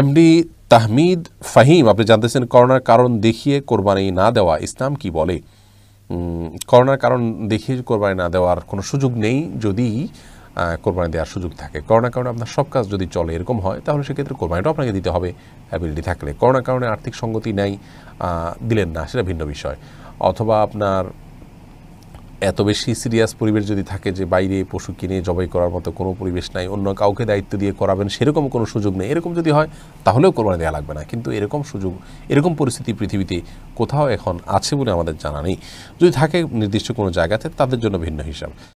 MD Tahmid Fahim আপনি জানতেছেন করোনার কারণ দেখিয়ে কোরবানি না দেওয়া ইসলাম কি বলে করোনার কারণ দেখিয়ে কোরবানি না দেওয়ার কোনো সুযোগ নেই যদি কোরবানি দেওয়ার সুযোগ থাকে করোনার কারণে আপনার সব কাজ যদি চলে এরকম হয় তাহলে সেক্ষেত্রে কোরবানিটাও আপনাকে দিতে হবে অ্যাবিলিটি থাকলে করোনার কারণে আর্থিক সঙ্গতি নেই দিলেন না সেটা ভিন্ন বিষয় অথবা আপনার এত বেশি সিরিয়াস পরিবেশ যদি থাকে যে বাইরে পশু কিনে জবাই করার মতো কোনো পরিবেশ নাই অন্য কাউকে দায়িত্ব দিয়ে করাবেন সেরকম কোনো সুযোগ নেই এরকম যদি হয় তাহলেও কোরবানি দেওয়া লাগবে না কিন্তু এরকম সুযোগ এরকম পরিস্থিতি পৃথিবীতে কোথাও এখন আছে বলে আমাদের জানা নেই যদি থাকে নির্দিষ্ট কোনো জায়গাতে তাদের জন্য ভিন্ন হিসাব